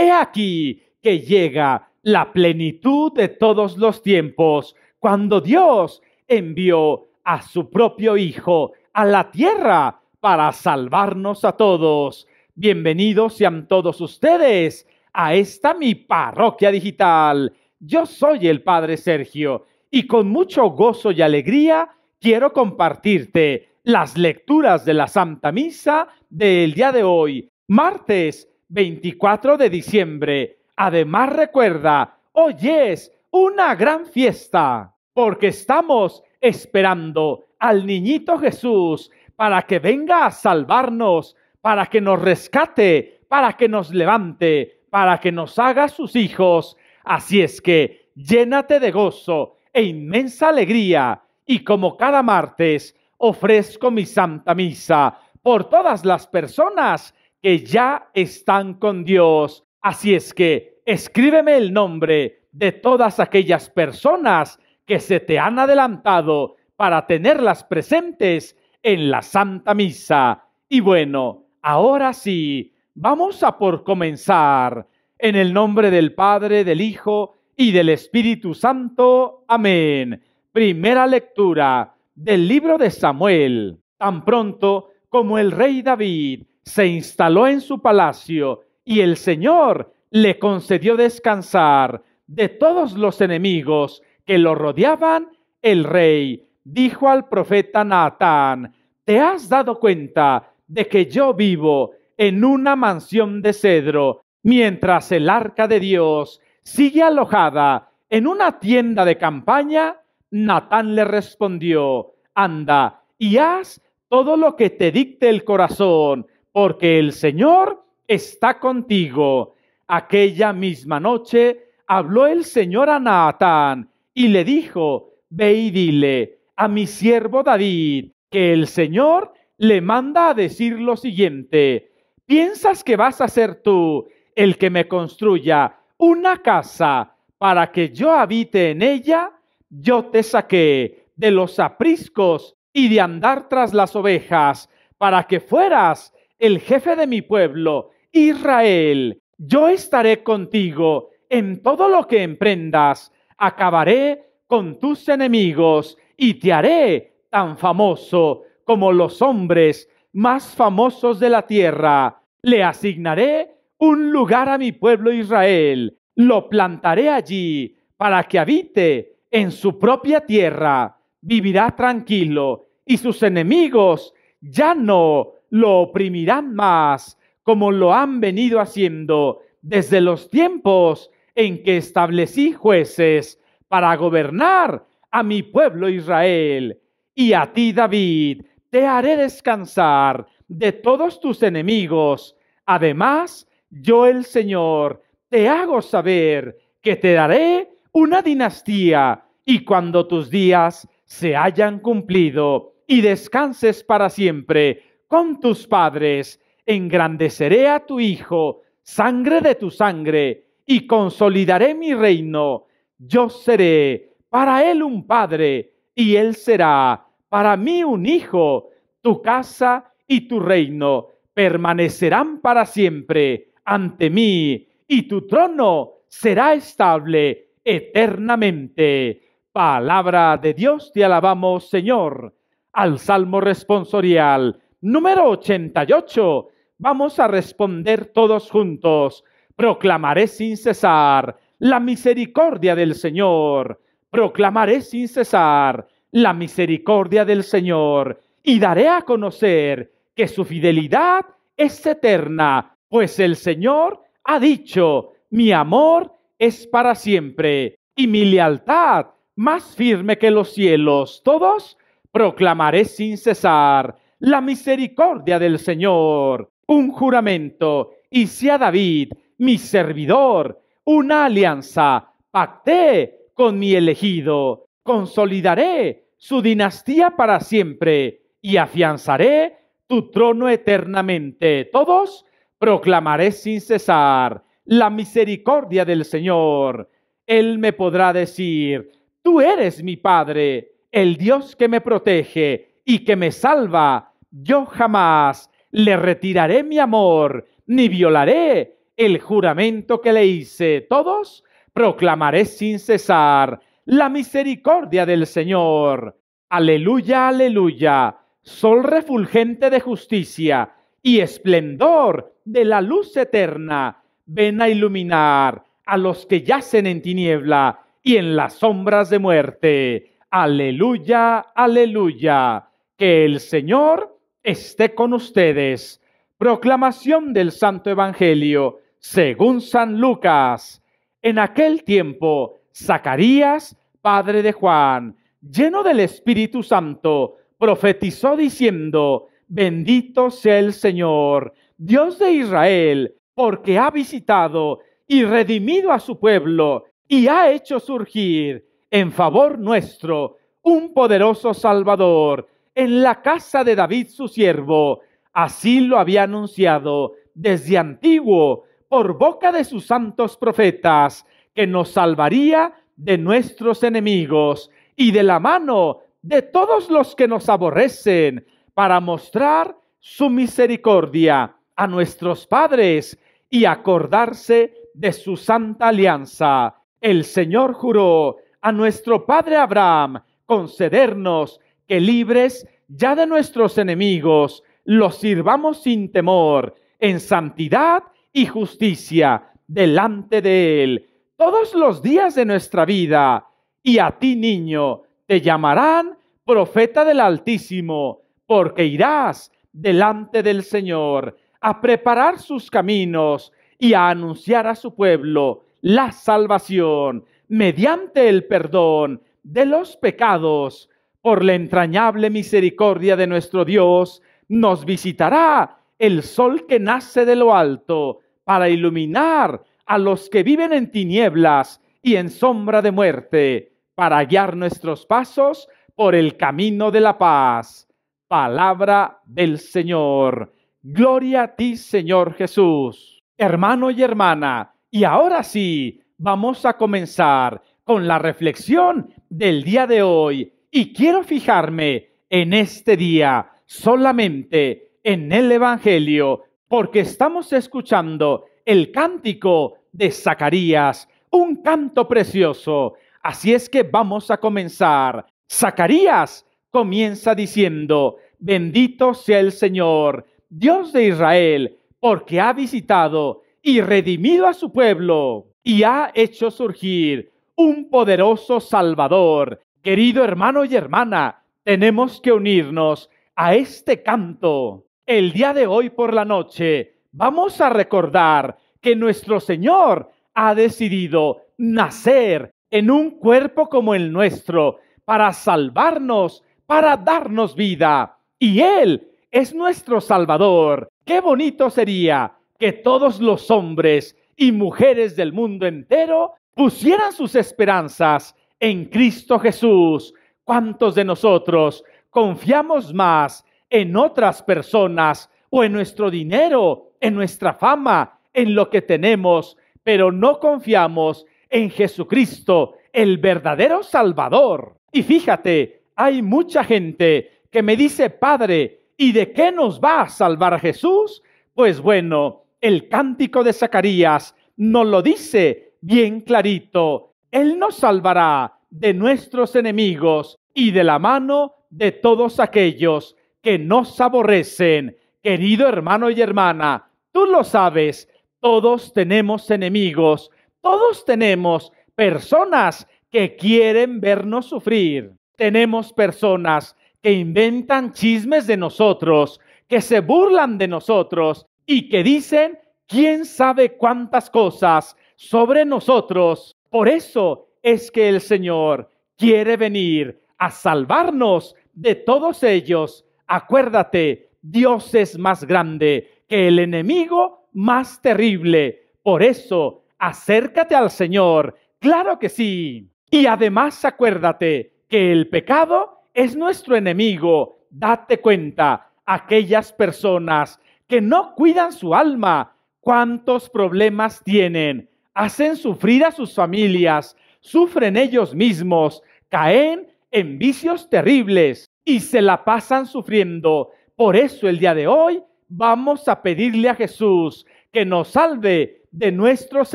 He aquí que llega la plenitud de todos los tiempos, cuando Dios envió a su propio Hijo a la tierra para salvarnos a todos. Bienvenidos sean todos ustedes a esta mi parroquia digital. Yo soy el Padre Sergio y con mucho gozo y alegría quiero compartirte las lecturas de la Santa Misa del día de hoy, martes 24 de diciembre. Además recuerda, hoy es una gran fiesta, porque estamos esperando al niñito Jesús para que venga a salvarnos, para que nos rescate, para que nos levante, para que nos haga sus hijos. Así es que llénate de gozo e inmensa alegría, y como cada martes, ofrezco mi santa misa por todas las personas que ya están con Dios. Así es que escríbeme el nombre de todas aquellas personas que se te han adelantado para tenerlas presentes en la Santa Misa. Y bueno, ahora sí, vamos a por comenzar. En el nombre del Padre, del Hijo y del Espíritu Santo. Amén. Primera lectura del libro de Samuel. Tan pronto como el rey David se instaló en su palacio y el Señor le concedió descansar de todos los enemigos que lo rodeaban. El rey dijo al profeta Natán, ¿te has dado cuenta de que yo vivo en una mansión de cedro, mientras el arca de Dios sigue alojada en una tienda de campaña? Natán le respondió, anda y haz todo lo que te dicte el corazón porque el Señor está contigo. Aquella misma noche habló el Señor a Natán, y le dijo, ve y dile a mi siervo David que el Señor le manda a decir lo siguiente, ¿piensas que vas a ser tú el que me construya una casa para que yo habite en ella? Yo te saqué de los apriscos y de andar tras las ovejas para que fueras el jefe de mi pueblo, Israel, yo estaré contigo en todo lo que emprendas, acabaré con tus enemigos y te haré tan famoso como los hombres más famosos de la tierra. Le asignaré un lugar a mi pueblo Israel, lo plantaré allí para que habite en su propia tierra, vivirá tranquilo y sus enemigos ya no lo oprimirán más, como lo han venido haciendo desde los tiempos en que establecí jueces para gobernar a mi pueblo Israel. Y a ti, David, te haré descansar de todos tus enemigos. Además, yo el Señor te hago saber que te daré una dinastía y cuando tus días se hayan cumplido y descanses para siempre con tus padres, engrandeceré a tu hijo, sangre de tu sangre, y consolidaré mi reino. Yo seré para él un padre, y él será para mí un hijo. Tu casa y tu reino permanecerán para siempre ante mí, y tu trono será estable eternamente. Palabra de Dios, te alabamos, Señor. Al Salmo responsorial número 88. Vamos a responder todos juntos. Proclamaré sin cesar la misericordia del Señor. Proclamaré sin cesar la misericordia del Señor. Y daré a conocer que su fidelidad es eterna, pues el Señor ha dicho, mi amor es para siempre y mi lealtad más firme que los cielos. Todos proclamaré sin cesar la misericordia del Señor, un juramento, y a David, mi servidor, una alianza, pacté con mi elegido, consolidaré su dinastía para siempre y afianzaré tu trono eternamente. Todos proclamaré sin cesar la misericordia del Señor. Él me podrá decir, tú eres mi Padre, el Dios que me protege y que me salva. Yo jamás le retiraré mi amor, ni violaré el juramento que le hice. Todos proclamaré sin cesar la misericordia del Señor. Aleluya, aleluya. Sol refulgente de justicia y esplendor de la luz eterna, ven a iluminar a los que yacen en tiniebla y en las sombras de muerte. Aleluya, aleluya. Que el Señor esté con ustedes. Proclamación del Santo Evangelio según San Lucas. En aquel tiempo, Zacarías, padre de Juan, lleno del Espíritu Santo, profetizó diciendo, bendito sea el Señor, Dios de Israel, porque ha visitado y redimido a su pueblo y ha hecho surgir en favor nuestro un poderoso Salvador en la casa de David su siervo. Así lo había anunciado desde antiguo por boca de sus santos profetas, que nos salvaría de nuestros enemigos y de la mano de todos los que nos aborrecen, para mostrar su misericordia a nuestros padres y acordarse de su santa alianza. El Señor juró a nuestro padre Abraham concedernos que libres ya de nuestros enemigos, los sirvamos sin temor, en santidad y justicia, delante de Él, todos los días de nuestra vida. Y a ti, niño, te llamarán profeta del Altísimo, porque irás delante del Señor a preparar sus caminos y a anunciar a su pueblo la salvación mediante el perdón de los pecados por la entrañable misericordia de nuestro Dios, nos visitará el sol que nace de lo alto para iluminar a los que viven en tinieblas y en sombra de muerte, para guiar nuestros pasos por el camino de la paz. Palabra del Señor. Gloria a ti, Señor Jesús. Hermano y hermana, y ahora sí, vamos a comenzar con la reflexión del día de hoy, y quiero fijarme en este día solamente en el Evangelio, porque estamos escuchando el cántico de Zacarías, un canto precioso. Así es que vamos a comenzar. Zacarías comienza diciendo, bendito sea el Señor, Dios de Israel, porque ha visitado y redimido a su pueblo y ha hecho surgir un poderoso Salvador Querido hermano y hermana, tenemos que unirnos a este canto. El día de hoy por la noche vamos a recordar que nuestro Señor ha decidido nacer en un cuerpo como el nuestro para salvarnos, para darnos vida. Y Él es nuestro Salvador. Qué bonito sería que todos los hombres y mujeres del mundo entero pusieran sus esperanzas en Cristo Jesús. ¿Cuántos de nosotros confiamos más en otras personas o en nuestro dinero, en nuestra fama, en lo que tenemos, pero no confiamos en Jesucristo, el verdadero Salvador? Y fíjate, hay mucha gente que me dice, Padre, ¿y de qué nos va a salvar Jesús? Pues bueno, el cántico de Zacarías nos lo dice bien clarito. Él nos salvará de nuestros enemigos y de la mano de todos aquellos que nos aborrecen. Querido hermano y hermana, tú lo sabes, todos tenemos enemigos, todos tenemos personas que quieren vernos sufrir. Tenemos personas que inventan chismes de nosotros, que se burlan de nosotros y que dicen quién sabe cuántas cosas sobre nosotros por eso es que el Señor quiere venir a salvarnos de todos ellos. Acuérdate, Dios es más grande que el enemigo más terrible. Por eso, acércate al Señor. Claro que sí. Y además acuérdate que el pecado es nuestro enemigo. Date cuenta, aquellas personas que no cuidan su alma, cuántos problemas tienen hacen sufrir a sus familias, sufren ellos mismos, caen en vicios terribles y se la pasan sufriendo. Por eso el día de hoy vamos a pedirle a Jesús que nos salve de nuestros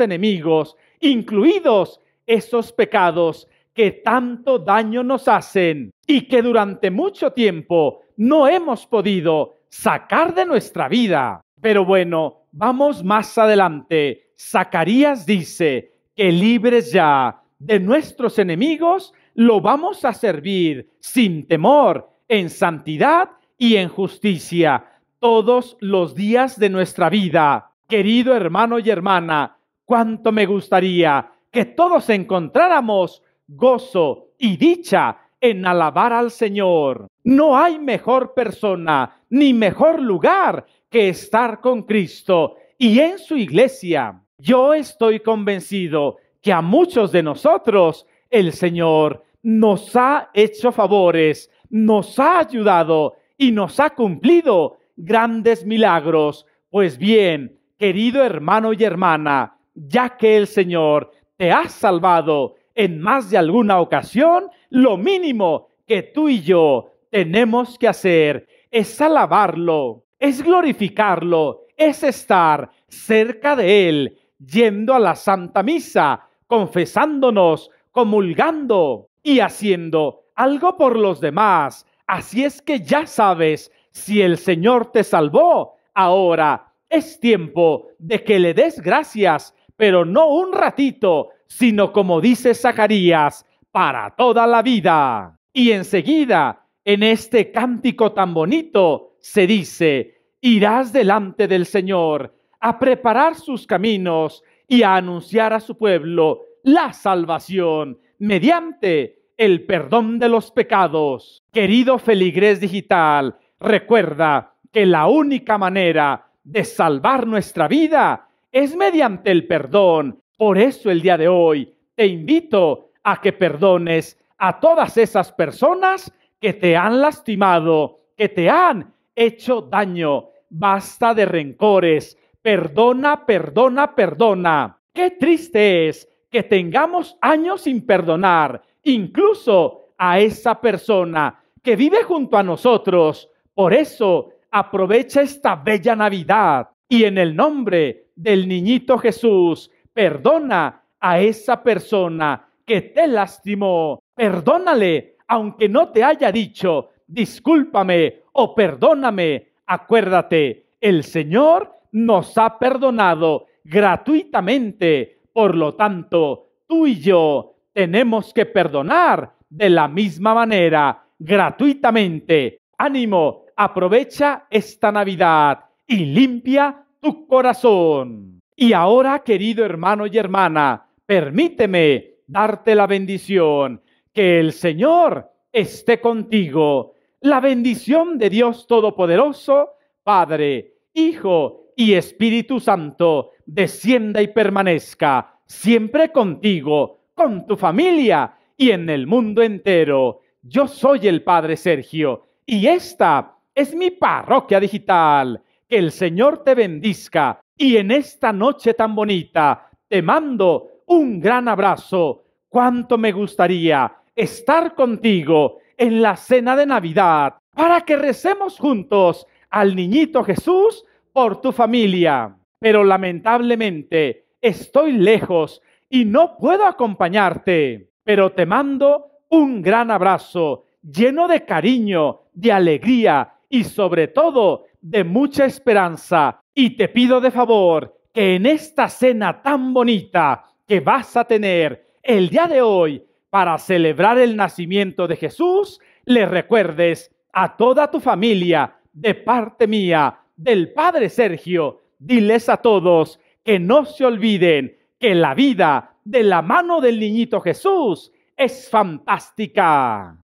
enemigos, incluidos esos pecados que tanto daño nos hacen y que durante mucho tiempo no hemos podido sacar de nuestra vida. Pero bueno, vamos más adelante Zacarías dice que libres ya de nuestros enemigos, lo vamos a servir sin temor, en santidad y en justicia todos los días de nuestra vida. Querido hermano y hermana, cuánto me gustaría que todos encontráramos gozo y dicha en alabar al Señor. No hay mejor persona ni mejor lugar que estar con Cristo y en su iglesia. Yo estoy convencido que a muchos de nosotros el Señor nos ha hecho favores, nos ha ayudado y nos ha cumplido grandes milagros. Pues bien, querido hermano y hermana, ya que el Señor te ha salvado en más de alguna ocasión, lo mínimo que tú y yo tenemos que hacer es alabarlo, es glorificarlo, es estar cerca de Él, yendo a la Santa Misa, confesándonos, comulgando y haciendo algo por los demás. Así es que ya sabes, si el Señor te salvó, ahora es tiempo de que le des gracias, pero no un ratito, sino como dice Zacarías, para toda la vida. Y enseguida, en este cántico tan bonito, se dice, irás delante del Señor a preparar sus caminos y a anunciar a su pueblo la salvación mediante el perdón de los pecados. Querido feligrés digital, recuerda que la única manera de salvar nuestra vida es mediante el perdón. Por eso el día de hoy te invito a que perdones a todas esas personas que te han lastimado, que te han hecho daño. Basta de rencores, Perdona, perdona, perdona. Qué triste es que tengamos años sin perdonar, incluso a esa persona que vive junto a nosotros. Por eso, aprovecha esta bella Navidad y en el nombre del niñito Jesús, perdona a esa persona que te lastimó. Perdónale, aunque no te haya dicho, discúlpame o perdóname. Acuérdate, el Señor nos ha perdonado gratuitamente. Por lo tanto, tú y yo tenemos que perdonar de la misma manera, gratuitamente. Ánimo, aprovecha esta Navidad y limpia tu corazón. Y ahora, querido hermano y hermana, permíteme darte la bendición. Que el Señor esté contigo. La bendición de Dios Todopoderoso, Padre, Hijo y Espíritu Santo descienda y permanezca siempre contigo, con tu familia y en el mundo entero. Yo soy el Padre Sergio y esta es mi parroquia digital. Que el Señor te bendiga y en esta noche tan bonita te mando un gran abrazo. Cuánto me gustaría estar contigo en la cena de Navidad para que recemos juntos al niñito Jesús por tu familia, pero lamentablemente estoy lejos y no puedo acompañarte, pero te mando un gran abrazo lleno de cariño, de alegría y sobre todo de mucha esperanza. Y te pido de favor que en esta cena tan bonita que vas a tener el día de hoy para celebrar el nacimiento de Jesús, le recuerdes a toda tu familia, de parte mía, del Padre Sergio, diles a todos que no se olviden que la vida de la mano del niñito Jesús es fantástica.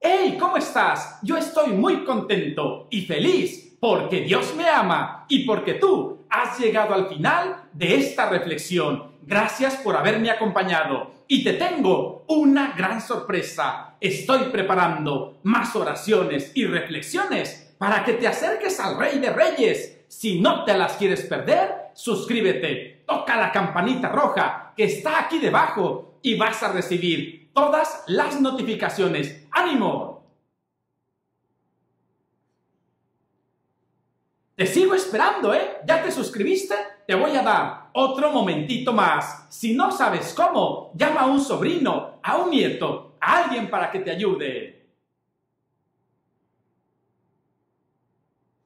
¡Hey! ¿Cómo estás? Yo estoy muy contento y feliz porque Dios me ama y porque tú has llegado al final de esta reflexión. Gracias por haberme acompañado y te tengo una gran sorpresa. Estoy preparando más oraciones y reflexiones para que te acerques al Rey de Reyes. Si no te las quieres perder, suscríbete, toca la campanita roja que está aquí debajo y vas a recibir todas las notificaciones. ¡Ánimo! Te sigo esperando, ¿eh? ¿Ya te suscribiste? Te voy a dar otro momentito más. Si no sabes cómo, llama a un sobrino, a un nieto, a alguien para que te ayude.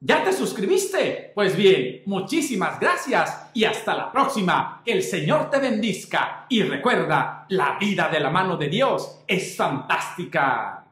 ¿Ya te suscribiste? Pues bien, muchísimas gracias y hasta la próxima. Que el Señor te bendiga y recuerda, la vida de la mano de Dios es fantástica.